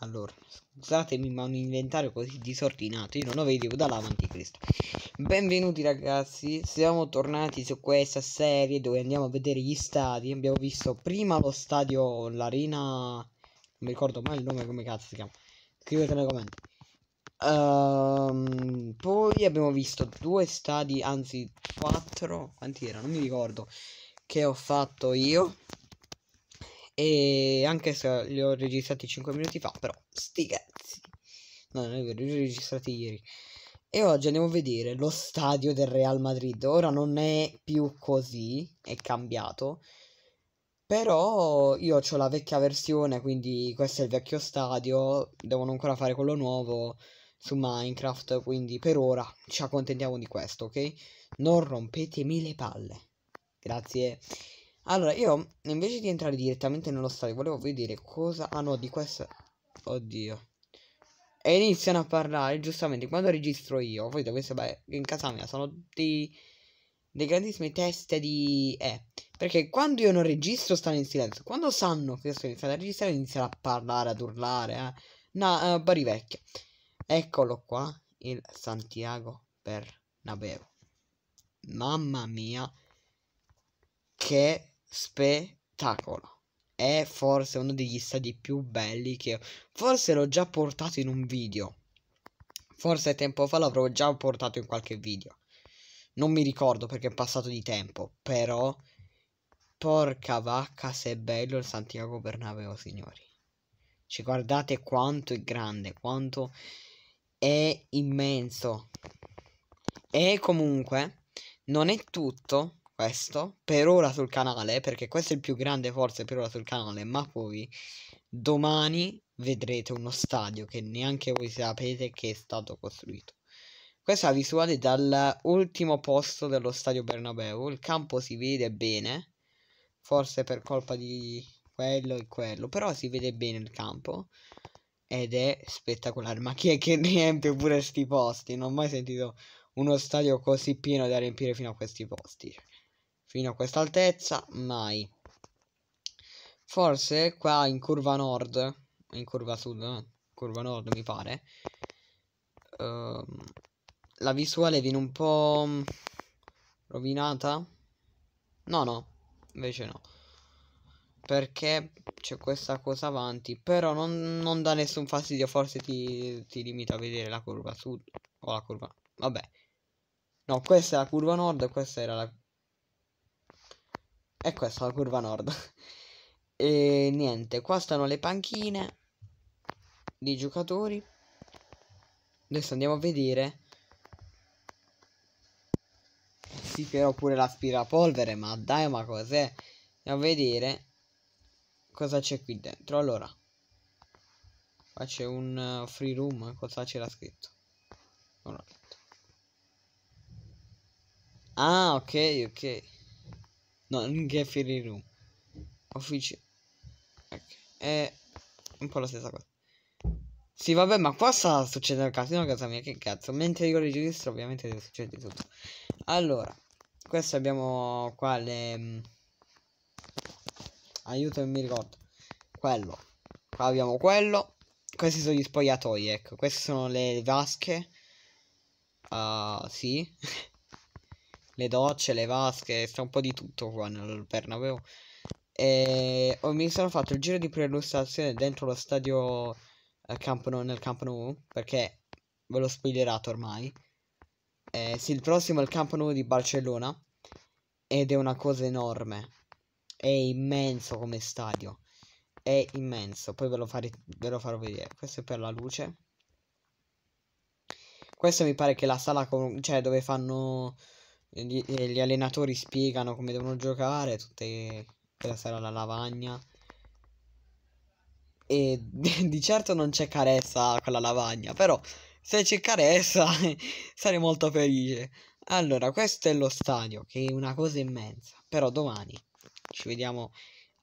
Allora, scusatemi ma un inventario così disordinato, io non lo vedevo dall'avanti Cristo. Benvenuti ragazzi, siamo tornati su questa serie dove andiamo a vedere gli stadi. Abbiamo visto prima lo stadio, l'arena... Non mi ricordo mai il nome, come cazzo si chiama. Scrivete nei commenti. Um, poi abbiamo visto due stadi, anzi quattro, quanti erano? Non mi ricordo. Che ho fatto io e anche se li ho registrati 5 minuti fa, però sti cazzi. No, non è vero, li ho registrati ieri. E oggi andiamo a vedere lo stadio del Real Madrid. Ora non è più così, è cambiato. Però io ho la vecchia versione, quindi questo è il vecchio stadio. Devono ancora fare quello nuovo su Minecraft, quindi per ora ci accontentiamo di questo, ok? Non rompetemi le palle. Grazie. Allora, io invece di entrare direttamente nello stadio, volevo vedere cosa... Ah no, di questo... Oddio. E iniziano a parlare, giustamente, quando registro io, voi dovete sapere in casa mia sono dei... dei grandissimi test di... Eh, perché quando io non registro stanno in silenzio, quando sanno che io sto iniziando a registrare iniziano a parlare, ad urlare, eh. No, uh, eh, Bari vecchia. Eccolo qua, il Santiago Bernabeu. Mamma mia, che spettacolo. È forse uno degli stadi più belli che... Forse l'ho già portato in un video. Forse tempo fa l'avrò già portato in qualche video. Non mi ricordo perché è passato di tempo, però... Porca vacca se è bello il Santiago Bernabeu, signori. Ci guardate quanto è grande, quanto è immenso. E comunque, non è tutto questo per ora sul canale, perché questo è il più grande forse per ora sul canale, ma poi domani vedrete uno stadio che neanche voi sapete che è stato costruito. Questa la visuale dall'ultimo posto dello stadio Bernabeu, il campo si vede bene, forse per colpa di quello e quello, però si vede bene il campo ed è spettacolare, ma chi è che riempie pure questi posti? Non ho mai sentito uno stadio così pieno da riempire fino a questi posti fino a questa altezza, mai. Forse qua in curva nord, in curva sud, no? Eh, curva nord mi pare, uh, la visuale viene un po' mm, rovinata. No, no, invece no. Perché c'è questa cosa avanti, però non, non dà nessun fastidio, forse ti, ti limita a vedere la curva sud o la curva... Vabbè, No, questa è la curva nord, questa era la è questa la curva nord. e niente, qua stanno le panchine di giocatori. Adesso andiamo a vedere. Sì, però pure l'aspirapolvere, ma dai, ma cos'è? Andiamo a vedere cosa c'è qui dentro. Allora, qua c'è un uh, free room, cosa c'era scritto? Non ho letto. Ah, ok, ok. No, non get fairy room. Office. Ecco. È un po' la stessa cosa. Sì, vabbè, ma qua sta succedendo il casino a casa mia, che cazzo. Mentre io registro, ovviamente deve succedere tutto. Allora, questo abbiamo qua le... Mm, aiuto, non mi ricordo. Quello. Qua abbiamo quello. Questi sono gli spogliatoi, ecco. Queste sono le vasche. Ah, uh, sì. le docce, le vasche, sta un po' di tutto qua nel Bernabeu. E mi sono fatto il giro di preillustrazione dentro lo stadio eh, Camp nou, nel Camp Nou, perché ve l'ho spoilerato ormai. Eh, sì, il prossimo è il Camp Nou di Barcellona ed è una cosa enorme. È immenso come stadio. È immenso, poi ve lo, fare, ve lo farò vedere. Questo è per la luce. Questo mi pare che è la sala con, cioè dove fanno gli, gli allenatori spiegano come devono giocare, tutte, quella sarà la lavagna. E di certo non c'è carezza con la lavagna, però se c'è carezza sarei molto felice. Allora, questo è lo stadio, che è una cosa immensa, però domani ci vediamo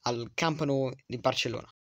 al Camp Nou di Barcellona.